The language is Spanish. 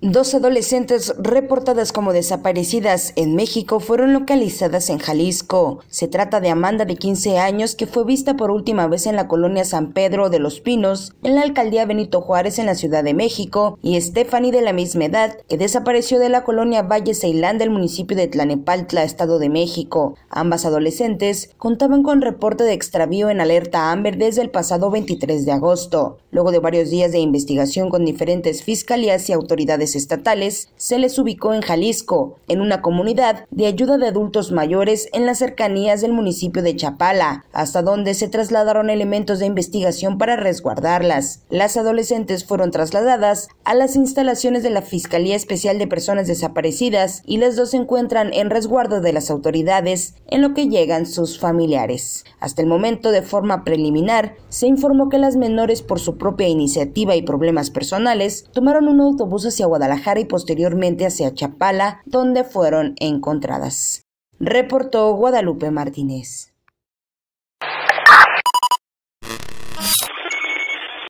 Dos adolescentes reportadas como desaparecidas en México fueron localizadas en Jalisco. Se trata de Amanda de 15 años que fue vista por última vez en la colonia San Pedro de los Pinos, en la alcaldía Benito Juárez en la Ciudad de México, y Stephanie de la misma edad que desapareció de la colonia Valle Ceilán del municipio de Tlanepaltla, Estado de México. Ambas adolescentes contaban con reporte de extravío en alerta Amber desde el pasado 23 de agosto. Luego de varios días de investigación con diferentes fiscalías y autoridades estatales, se les ubicó en Jalisco, en una comunidad de ayuda de adultos mayores en las cercanías del municipio de Chapala, hasta donde se trasladaron elementos de investigación para resguardarlas. Las adolescentes fueron trasladadas a las instalaciones de la Fiscalía Especial de Personas Desaparecidas y las dos se encuentran en resguardo de las autoridades, en lo que llegan sus familiares. Hasta el momento, de forma preliminar, se informó que las menores, por su propia iniciativa y problemas personales, tomaron un autobús hacia Guadalajara Guadalajara y posteriormente hacia Chapala, donde fueron encontradas. Reportó Guadalupe Martínez.